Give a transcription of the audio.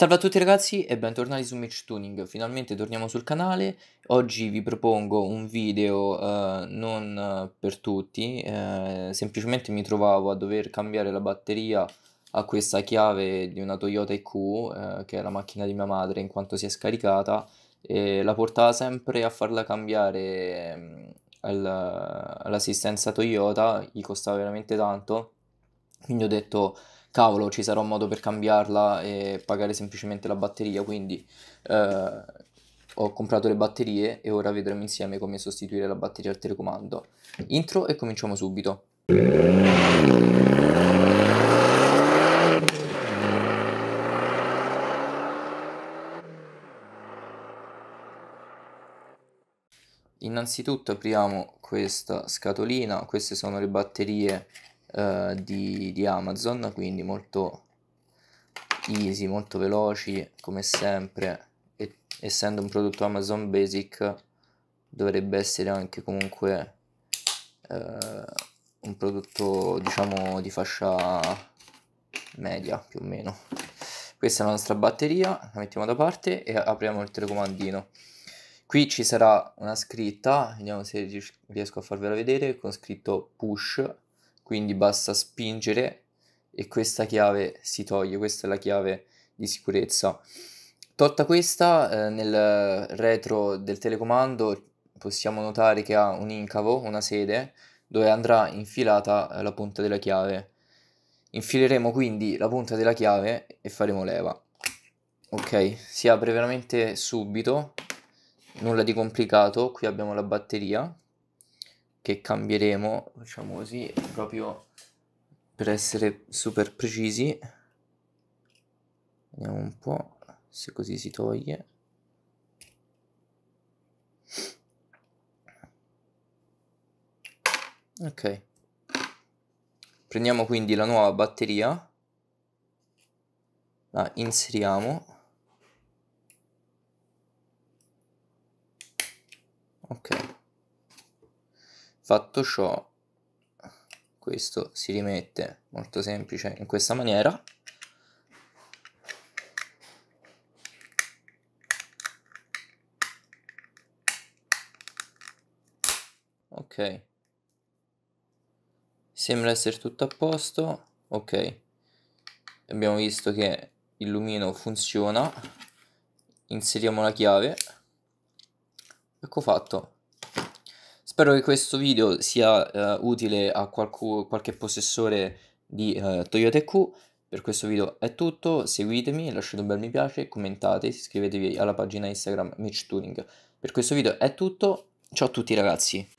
Salve a tutti ragazzi e bentornati su Mitch Tuning, finalmente torniamo sul canale, oggi vi propongo un video uh, non eh, per tutti, uh, semplicemente mi trovavo a dover cambiare la batteria a questa chiave di una Toyota IQ, uh, che è la macchina di mia madre in quanto si è scaricata, e la portava sempre a farla cambiare um, all'assistenza Toyota, gli costava veramente tanto, quindi ho detto cavolo, ci sarà un modo per cambiarla e pagare semplicemente la batteria, quindi eh, ho comprato le batterie e ora vedremo insieme come sostituire la batteria al telecomando. Intro e cominciamo subito. Innanzitutto apriamo questa scatolina, queste sono le batterie eh, di, di Amazon, quindi molto easy, molto veloci come sempre, e, essendo un prodotto Amazon Basic dovrebbe essere anche comunque eh, un prodotto diciamo di fascia media più o meno. Questa è la nostra batteria, la mettiamo da parte e apriamo il telecomandino. Qui ci sarà una scritta, vediamo se riesco a farvela vedere, con scritto push quindi basta spingere e questa chiave si toglie, questa è la chiave di sicurezza. Tolta questa, eh, nel retro del telecomando possiamo notare che ha un incavo, una sede, dove andrà infilata eh, la punta della chiave. Infileremo quindi la punta della chiave e faremo leva. Ok, si apre veramente subito, nulla di complicato, qui abbiamo la batteria, che cambieremo, facciamo così, proprio per essere super precisi. Vediamo un po' se così si toglie. Ok. Prendiamo quindi la nuova batteria, la inseriamo. Ok. Fatto ciò, questo si rimette molto semplice in questa maniera. Ok. Sembra essere tutto a posto. Ok. Abbiamo visto che il lumino funziona. Inseriamo la chiave. Ecco fatto. Spero che questo video sia uh, utile a qualcu- qualche possessore di uh, Toyota Q. Per questo video è tutto, seguitemi, lasciate un bel mi piace, commentate, iscrivetevi alla pagina Instagram Mitch Tuning. Per questo video è tutto, ciao a tutti ragazzi!